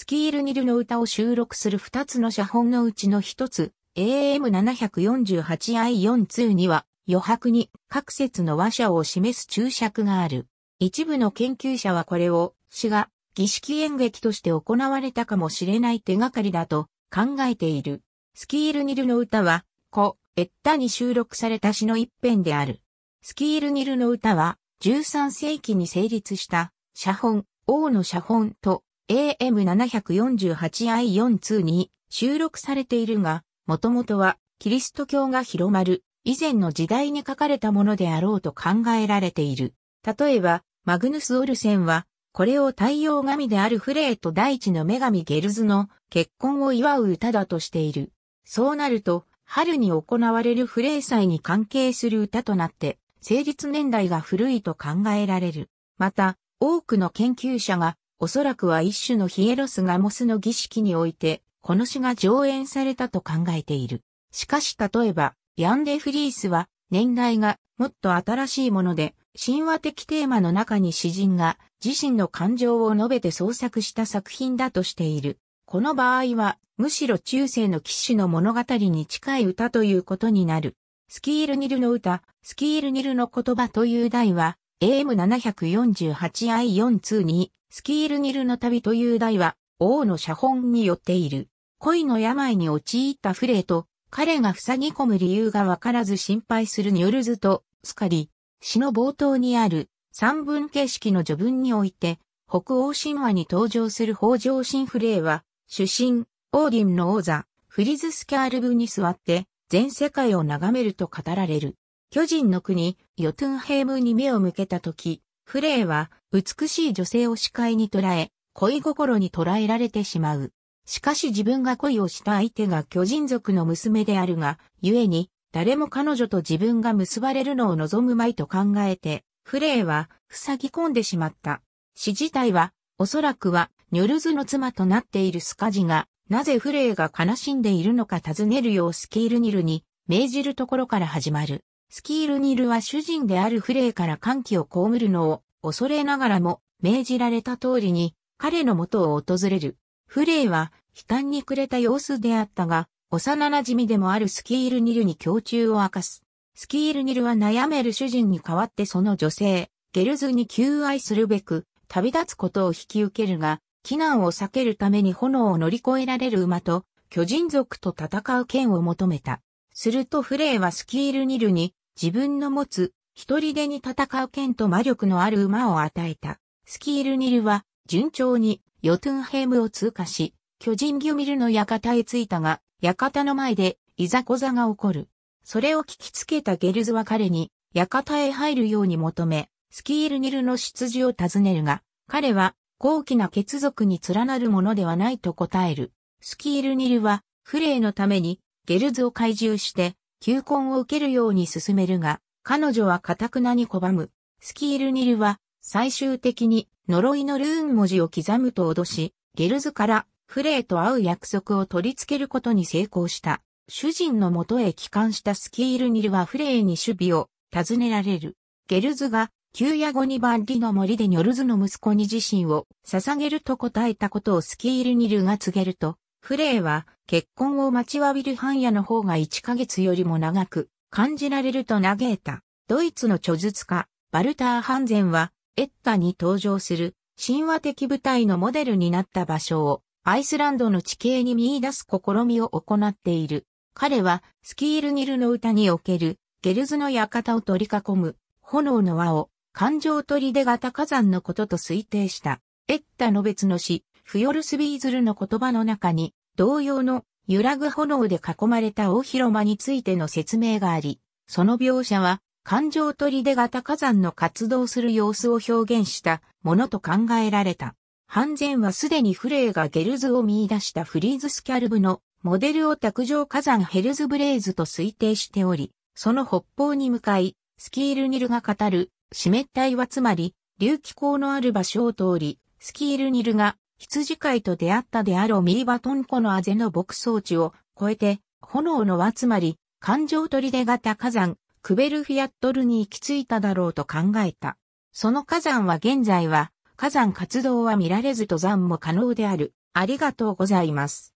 スキールニルの歌を収録する2つの写本のうちの1つ、AM748I42 には余白に各説の和者を示す注釈がある。一部の研究者はこれを詩が儀式演劇として行われたかもしれない手がかりだと考えている。スキールニルの歌は、コ・エッタに収録された詩の一編である。スキールニルの歌は、13世紀に成立した、写本、王の写本と AM748I4-2 に収録されているが、もともとはキリスト教が広まる以前の時代に書かれたものであろうと考えられている。例えば、マグヌス・オルセンは、これを太陽神であるフレーと大地の女神ゲルズの結婚を祝う歌だとしている。そうなると、春に行われるフレー祭に関係する歌となって、成立年代が古いと考えられる。また、多くの研究者がおそらくは一種のヒエロスガモスの儀式において、この詩が上演されたと考えている。しかし例えば、ヤンデフリースは、年代がもっと新しいもので、神話的テーマの中に詩人が自身の感情を述べて創作した作品だとしている。この場合は、むしろ中世の騎士の物語に近い歌ということになる。スキールニルの歌、スキールニルの言葉という題は、AM748I4 2にスキールニルの旅という題は、王の写本によっている。恋の病に陥ったフレイと、彼が塞ぎ込む理由がわからず心配するニョルズと、スカリ、詩の冒頭にある、三文形式の序文において、北欧神話に登場する北条神フレイは、主神、オーディンの王座、フリズスキャールブに座って、全世界を眺めると語られる。巨人の国、ヨトゥンヘイムに目を向けたき、フレーは美しい女性を視界に捉え、恋心に捉えられてしまう。しかし自分が恋をした相手が巨人族の娘であるが、故に、誰も彼女と自分が結ばれるのを望むまいと考えて、フレーは、塞ぎ込んでしまった。死自体は、おそらくは、ニョルズの妻となっているスカジが、なぜフレーが悲しんでいるのか尋ねるようスキールニルに、命じるところから始まる。スキールニルは主人であるフレイから歓喜を被るのを恐れながらも命じられた通りに彼の元を訪れる。フレイは悲嘆に暮れた様子であったが、幼馴染でもあるスキールニルに胸中を明かす。スキールニルは悩める主人に代わってその女性、ゲルズに求愛するべく、旅立つことを引き受けるが、避難を避けるために炎を乗り越えられる馬と、巨人族と戦う剣を求めた。するとフレイはスキールニルに、自分の持つ、一人でに戦う剣と魔力のある馬を与えた。スキールニルは、順調に、ヨトゥンヘムを通過し、巨人ギュミルの館へ着いたが、館の前で、いざこざが起こる。それを聞きつけたゲルズは彼に、館へ入るように求め、スキールニルの出自を尋ねるが、彼は、高貴な血族に連なるものではないと答える。スキールニルは、フレイのために、ゲルズを懐柔して、求婚を受けるように進めるが、彼女は堅くなに拒む。スキールニルは最終的に呪いのルーン文字を刻むと脅し、ゲルズからフレーと会う約束を取り付けることに成功した。主人の元へ帰還したスキールニルはフレーに守備を尋ねられる。ゲルズが旧夜後に万里の森でニョルズの息子に自身を捧げると答えたことをスキールニルが告げると、フレイは結婚を待ちわびる半夜の方が1ヶ月よりも長く感じられると嘆いた。ドイツの著述家、バルター・ハンゼンは、エッタに登場する神話的舞台のモデルになった場所をアイスランドの地形に見出す試みを行っている。彼はスキールニルの歌におけるゲルズの館を取り囲む炎の輪を感情取り出型火山のことと推定した。エッタの別の詩、フヨルスビーズルの言葉の中に、同様の揺らぐ炎で囲まれた大広間についての説明があり、その描写は、感情取り出型火山の活動する様子を表現したものと考えられた。ハンゼンはすでにフレーがゲルズを見出したフリーズスキャルブのモデルを卓上火山ヘルズブレイズと推定しており、その北方に向かい、スキールニルが語る、湿った岩つまり、隆起口のある場所を通り、スキールニルが羊飼いと出会ったであろうミリバトンコのあぜの牧草地を越えて、炎の輪つまり、環状取り出型火山、クベルフィアットルに行き着いただろうと考えた。その火山は現在は、火山活動は見られず登山も可能である。ありがとうございます。